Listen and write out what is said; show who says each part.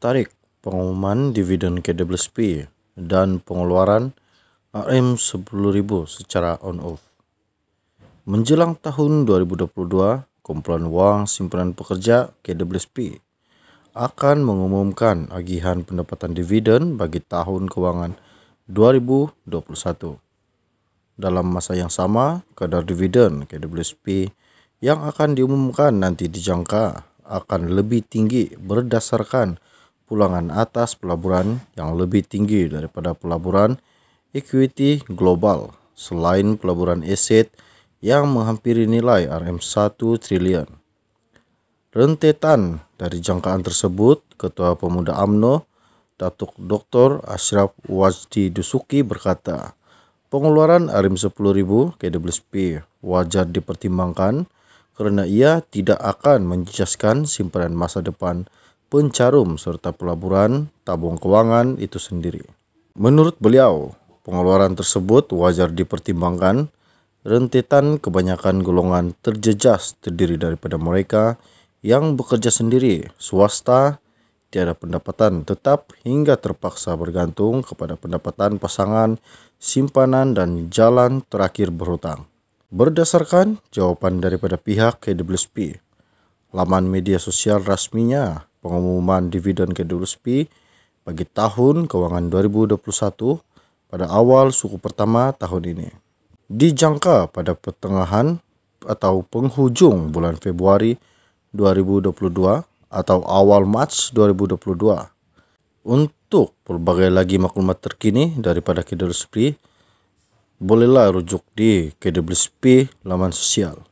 Speaker 1: tarik pengumuman dividen KWSP dan pengeluaran RM10.000 secara on-off. Menjelang tahun 2022, Kumpulan uang Simpanan Pekerja KWSP akan mengumumkan agihan pendapatan dividen bagi tahun keuangan 2021. Dalam masa yang sama, kadar dividen KWSP yang akan diumumkan nanti dijangka akan lebih tinggi berdasarkan pulangan atas pelaburan yang lebih tinggi daripada pelaburan equity global selain pelaburan aset yang menghampiri nilai RM1 triliun. Rentetan dari jangkaan tersebut, Ketua Pemuda AMNO, Datuk Dr. Ashraf Wajdi Dusuki berkata, pengeluaran RM10.000 KWSP wajar dipertimbangkan kerana ia tidak akan menjejaskan simpanan masa depan pencarum, serta pelaburan tabung keuangan itu sendiri. Menurut beliau, pengeluaran tersebut wajar dipertimbangkan. Rentetan kebanyakan golongan terjejas terdiri daripada mereka yang bekerja sendiri, swasta, tiada pendapatan tetap hingga terpaksa bergantung kepada pendapatan pasangan, simpanan, dan jalan terakhir berhutang. Berdasarkan jawaban daripada pihak KWSP, laman media sosial rasminya pengumuman dividen ke bagi tahun keuangan 2021 pada awal suku pertama tahun ini. Dijangka pada pertengahan atau penghujung bulan Februari 2022 atau awal Mac 2022. Untuk berbagai lagi maklumat terkini daripada KWSP, bolehlah rujuk di KWSP laman sosial.